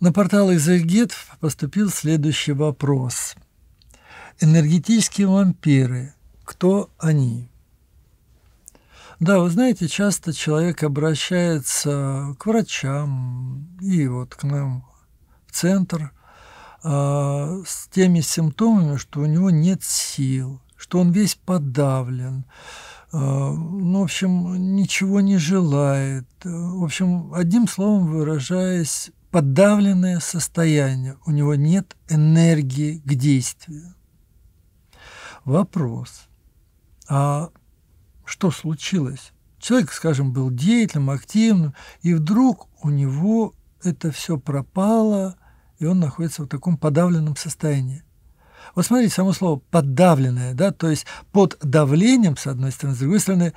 На портал Изельгет поступил следующий вопрос. Энергетические вампиры. Кто они? Да, вы знаете, часто человек обращается к врачам и вот к нам в центр а, с теми симптомами, что у него нет сил, что он весь подавлен, а, ну, в общем, ничего не желает. В общем, одним словом выражаясь, подавленное состояние, у него нет энергии к действию. Вопрос, а что случилось? Человек, скажем, был деятельным, активным, и вдруг у него это все пропало, и он находится в таком подавленном состоянии. Вот смотрите, само слово «подавленное», да, то есть под давлением, с одной стороны, с другой стороны,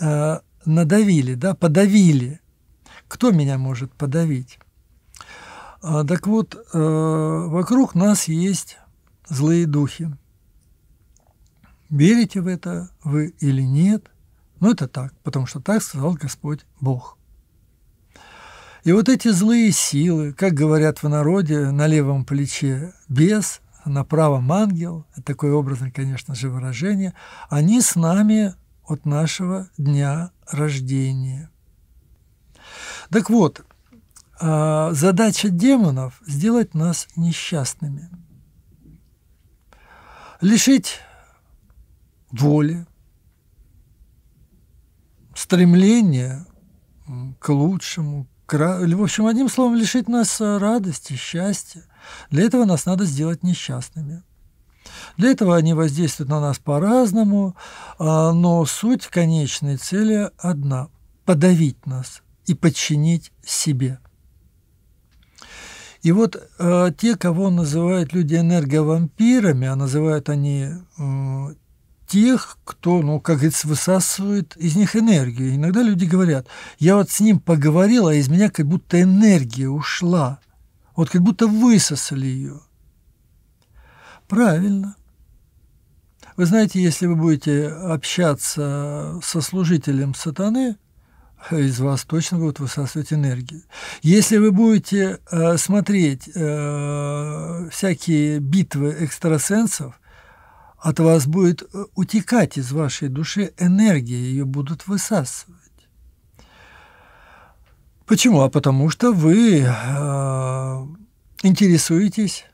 э, надавили, да, подавили. Кто меня может подавить? А, так вот, э, вокруг нас есть злые духи. Верите в это вы или нет, но ну, это так, потому что так сказал Господь Бог. И вот эти злые силы, как говорят в народе, на левом плече бес, на правом ангел, такое образное, конечно же, выражение, они с нами от нашего дня рождения. Так вот, а, задача демонов – сделать нас несчастными, лишить воли, стремления к лучшему, к, в общем, одним словом, лишить нас а, радости, счастья. Для этого нас надо сделать несчастными. Для этого они воздействуют на нас по-разному, а, но суть конечной цели одна – подавить нас и подчинить себе – и вот э, те, кого называют люди энерговампирами, а называют они э, тех, кто, ну, как говорится, высасывает из них энергию. Иногда люди говорят, я вот с ним поговорил, а из меня как будто энергия ушла. Вот как будто высосали ее. Правильно. Вы знаете, если вы будете общаться со служителем сатаны – из вас точно будут высасывать энергию. Если вы будете э, смотреть э, всякие битвы экстрасенсов, от вас будет э, утекать из вашей души энергия, ее будут высасывать. Почему? А потому что вы э, интересуетесь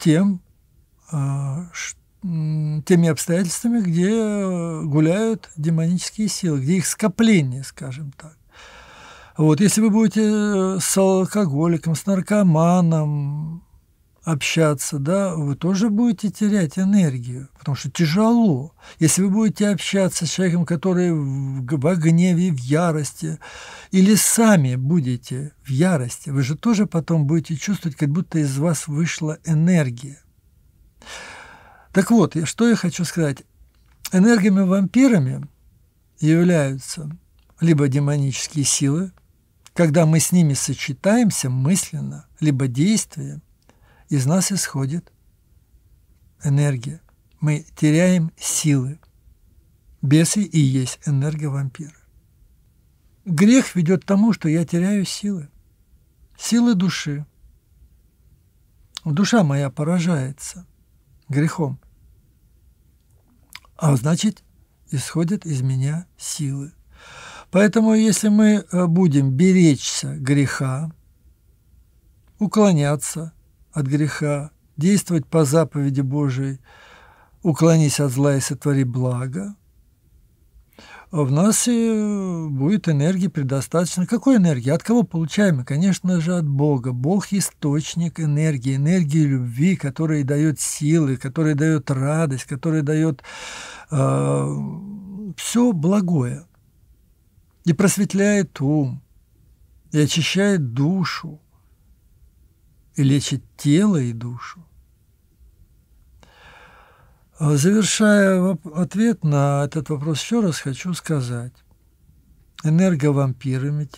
тем, э, что теми обстоятельствами, где гуляют демонические силы, где их скопление, скажем так. Вот, если вы будете э, с алкоголиком, с наркоманом общаться, да, вы тоже будете терять энергию, потому что тяжело. Если вы будете общаться с человеком, который в, в гневе, в ярости, или сами будете в ярости, вы же тоже потом будете чувствовать, как будто из вас вышла энергия. Так вот, что я хочу сказать. Энергиями вампирами являются либо демонические силы, когда мы с ними сочетаемся мысленно, либо действием, из нас исходит энергия. Мы теряем силы. Бесы и есть энергия вампира. Грех ведет к тому, что я теряю силы. Силы души. Душа моя поражается грехом а значит, исходят из меня силы. Поэтому, если мы э, будем беречься греха, уклоняться от греха, действовать по заповеди Божией, уклонись от зла и сотвори благо, в нас и э, будет энергии предостаточно. Какой энергии? От кого получаем? И, конечно же, от Бога. Бог – источник энергии, энергии любви, которая дает силы, которая дает радость, которая дает э, все благое. И просветляет ум, и очищает душу, и лечит тело и душу. А завершая ответ на этот вопрос, еще раз хочу сказать. Энерговампирами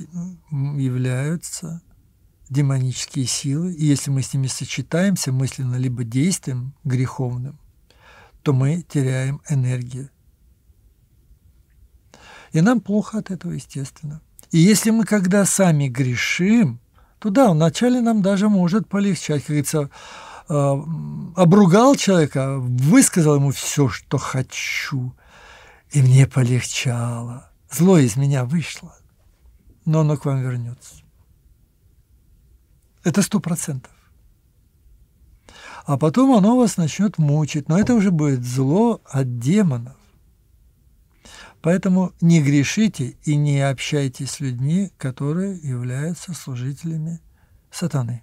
являются демонические силы, и если мы с ними сочетаемся мысленно, либо действием греховным, то мы теряем энергию. И нам плохо от этого, естественно. И если мы когда сами грешим, то да, вначале нам даже может полегчать, как говорится, Э, обругал человека, высказал ему все, что хочу, и мне полегчало. Зло из меня вышло, но оно к вам вернется. Это сто процентов. А потом оно вас начнет мучить, но это уже будет зло от демонов. Поэтому не грешите и не общайтесь с людьми, которые являются служителями сатаны.